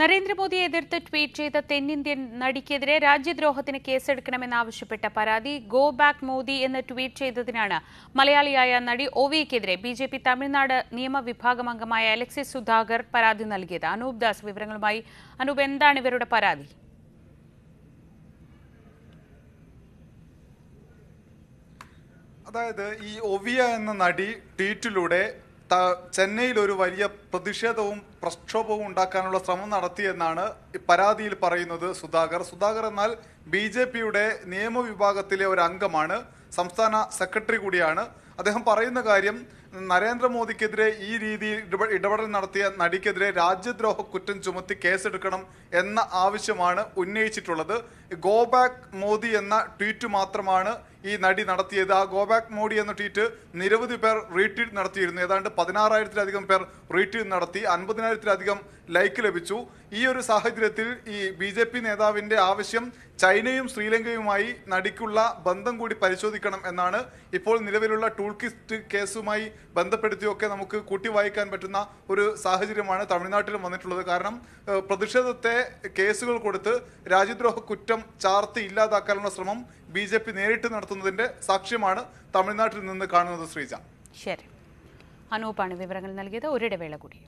നരേന്ദ്രമോദിയെ എതിർത്ത് ട്വീറ്റ് ചെയ്ത തെന്നിന്ത്യൻ നടിക്കെതിരെ രാജ്യദ്രോഹത്തിന് കേസെടുക്കണമെന്നാവശ്യപ്പെട്ട പരാതി ഗോ ബാക്ക് മോദി എന്ന് ട്വീറ്റ് ചെയ്തതിനാണ് മലയാളിയായ നടി ഒവിയ്ക്കെതിരെ ബി ജെ പി തമിഴ്നാട് നിയമവിഭാഗം അംഗമായ അലക്സിസ് സുധാകർ പരാതി നൽകിയത് അനൂപ് ദാസ് വിവരങ്ങളുമായി അനൂപ് എന്താണ് ഇവരുടെ പരാതി അതായത് ഈ ഒവിയ എന്ന നടി ട്വീറ്റിലൂടെ ചെന്നൈയിൽ ഒരു വലിയ പ്രതിഷേധവും പ്രക്ഷോഭവും ഉണ്ടാക്കാനുള്ള ശ്രമം നടത്തിയെന്നാണ് പരാതിയിൽ പറയുന്നത് സുധാകർ സുധാകർ എന്നാൽ ബി ജെ പിയുടെ നിയമവിഭാഗത്തിലെ ഒരു അംഗമാണ് സംസ്ഥാന സെക്രട്ടറി കൂടിയാണ് അദ്ദേഹം പറയുന്ന കാര്യം നരേന്ദ്രമോദിക്കെതിരെ ഈ രീതിയിൽ ഇടപെടൽ നടത്തിയ നടിക്കെതിരെ രാജ്യദ്രോഹ കുറ്റം ചുമത്തി കേസെടുക്കണം എന്ന ആവശ്യമാണ് ഉന്നയിച്ചിട്ടുള്ളത് ഗോ ബാക്ക് മോദി എന്ന ട്വീറ്റ് മാത്രമാണ് ഈ നടി നടത്തിയത് ആ ഗോ ബാക്ക് മോഡി എന്ന ട്വീറ്റ് നിരവധി പേർ റീട്വീറ്റ് നടത്തിയിരുന്നു ഏതാണ്ട് പതിനാറായിരത്തിലധികം പേർ റീട്വീറ്റ് നടത്തി അൻപതിനായിരത്തിലധികം ലൈക്ക് ലഭിച്ചു ഈ ഒരു സാഹചര്യത്തിൽ ഈ ബി ജെ പി ആവശ്യം ചൈനയും ശ്രീലങ്കയുമായി നടിക്കുള്ള ബന്ധം കൂടി പരിശോധിക്കണം എന്നാണ് ഇപ്പോൾ നിലവിലുള്ള ടൂൾ കിസ്റ്റ് കേസുമായി ബന്ധപ്പെടുത്തിയൊക്കെ നമുക്ക് വായിക്കാൻ പറ്റുന്ന ഒരു സാഹചര്യമാണ് തമിഴ്നാട്ടിലും വന്നിട്ടുള്ളത് കാരണം പ്രതിഷേധത്തെ കേസുകൾ കൊടുത്ത് രാജ്യദ്രോഹ കുറ്റം പ്രതിപക്ഷം ചാർത്തി ഇല്ലാതാക്കാനുള്ള ശ്രമം ബി ജെ പി നേരിട്ട് നടത്തുന്നതിന്റെ സാക്ഷ്യമാണ് തമിഴ്നാട്ടിൽ നിന്ന് കാണുന്നത് ശ്രീജ ശരി അനൂപാണ് വിവരങ്ങൾ നൽകിയത് ഒരിടവേള കൂടി